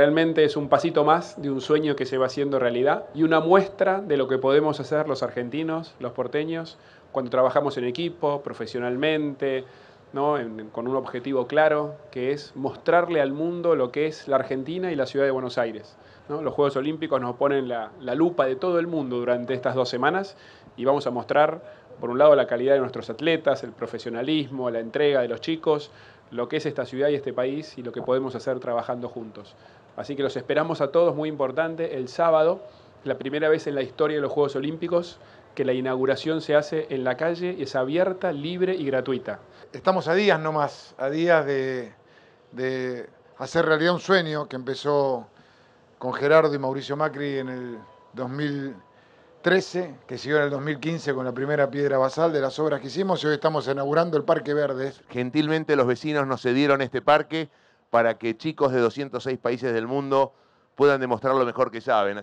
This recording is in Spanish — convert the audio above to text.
Realmente es un pasito más de un sueño que se va haciendo realidad y una muestra de lo que podemos hacer los argentinos, los porteños, cuando trabajamos en equipo, profesionalmente, ¿no? con un objetivo claro, que es mostrarle al mundo lo que es la Argentina y la ciudad de Buenos Aires. Los Juegos Olímpicos nos ponen la lupa de todo el mundo durante estas dos semanas y vamos a mostrar, por un lado, la calidad de nuestros atletas, el profesionalismo, la entrega de los chicos, lo que es esta ciudad y este país y lo que podemos hacer trabajando juntos. Así que los esperamos a todos, muy importante, el sábado, la primera vez en la historia de los Juegos Olímpicos que la inauguración se hace en la calle, es abierta, libre y gratuita. Estamos a días nomás, a días de, hacer realidad un sueño que empezó con Gerardo y Mauricio Macri en el 2000 13, que siguió en el 2015 con la primera piedra basal de las obras que hicimos y hoy estamos inaugurando el Parque Verdes. Gentilmente los vecinos nos cedieron este parque para que chicos de 206 países del mundo puedan demostrar lo mejor que saben.